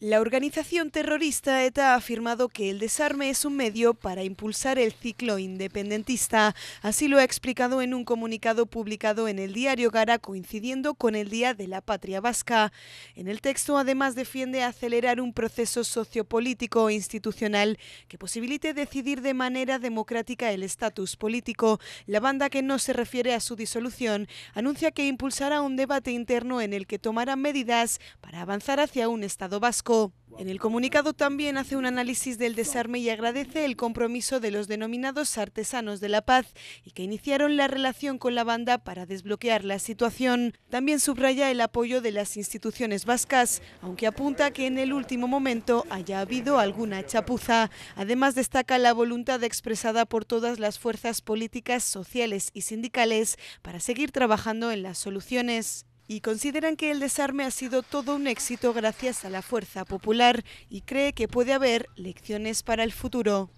La organización terrorista ETA ha afirmado que el desarme es un medio para impulsar el ciclo independentista. Así lo ha explicado en un comunicado publicado en el diario Gara coincidiendo con el Día de la Patria Vasca. En el texto además defiende acelerar un proceso sociopolítico e institucional que posibilite decidir de manera democrática el estatus político. La banda que no se refiere a su disolución anuncia que impulsará un debate interno en el que tomará medidas para avanzar hacia un Estado vasco en el comunicado también hace un análisis del desarme y agradece el compromiso de los denominados artesanos de la paz y que iniciaron la relación con la banda para desbloquear la situación. También subraya el apoyo de las instituciones vascas, aunque apunta que en el último momento haya habido alguna chapuza. Además destaca la voluntad expresada por todas las fuerzas políticas, sociales y sindicales para seguir trabajando en las soluciones y consideran que el desarme ha sido todo un éxito gracias a la fuerza popular y cree que puede haber lecciones para el futuro.